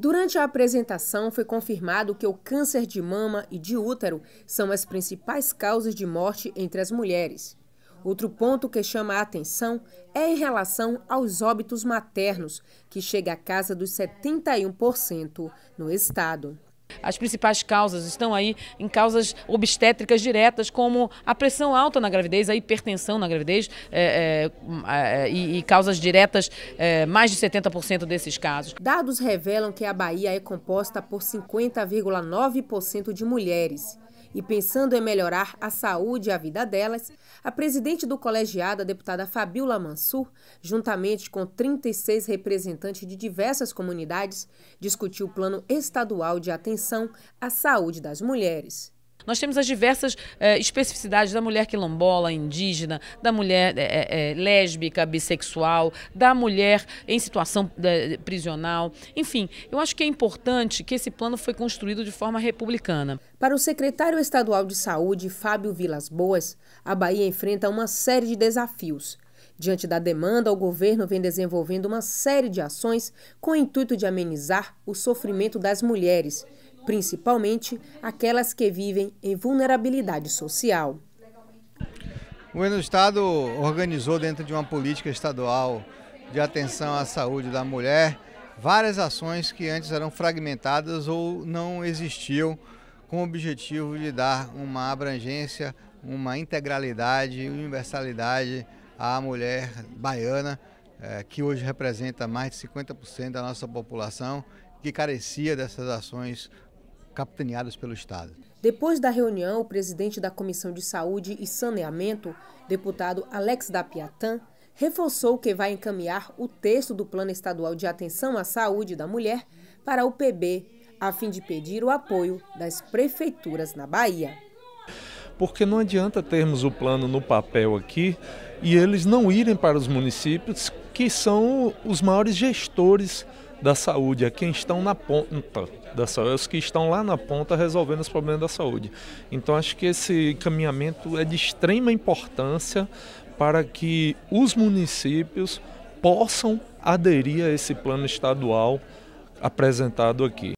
Durante a apresentação, foi confirmado que o câncer de mama e de útero são as principais causas de morte entre as mulheres. Outro ponto que chama a atenção é em relação aos óbitos maternos, que chega à casa dos 71% no estado as principais causas estão aí em causas obstétricas diretas, como a pressão alta na gravidez, a hipertensão na gravidez é, é, hum, é e, e, causas diretas, é, mais de 70% desses casos. Dados revelam que a Bahia é composta por 50,9% de mulheres e pensando em melhorar a saúde e a vida delas, a presidente do colegiado, a deputada Fabiola Mansur, juntamente com 36 representantes de diversas comunidades, discutiu o Plano Estadual de Atenção à Saúde das Mulheres. Nós temos as diversas eh, especificidades da mulher quilombola, indígena, da mulher eh, eh, lésbica, bissexual, da mulher em situação prisional. Enfim, eu acho que é importante que esse plano foi construído de forma republicana. Para o secretário estadual de saúde, Fábio Vilas Boas, a Bahia enfrenta uma série de desafios. Diante da demanda, o governo vem desenvolvendo uma série de ações com o intuito de amenizar o sofrimento das mulheres principalmente aquelas que vivem em vulnerabilidade social. O governo do Estado organizou, dentro de uma política estadual de atenção à saúde da mulher, várias ações que antes eram fragmentadas ou não existiam, com o objetivo de dar uma abrangência, uma integralidade, universalidade à mulher baiana, eh, que hoje representa mais de 50% da nossa população, que carecia dessas ações capitaneadas pelo Estado. Depois da reunião, o presidente da Comissão de Saúde e Saneamento, deputado Alex da reforçou que vai encaminhar o texto do Plano Estadual de Atenção à Saúde da Mulher para o PB, a fim de pedir o apoio das prefeituras na Bahia. Porque não adianta termos o plano no papel aqui e eles não irem para os municípios que são os maiores gestores da saúde, é quem estão na ponta da saúde, é os que estão lá na ponta resolvendo os problemas da saúde. Então acho que esse caminhamento é de extrema importância para que os municípios possam aderir a esse plano estadual apresentado aqui.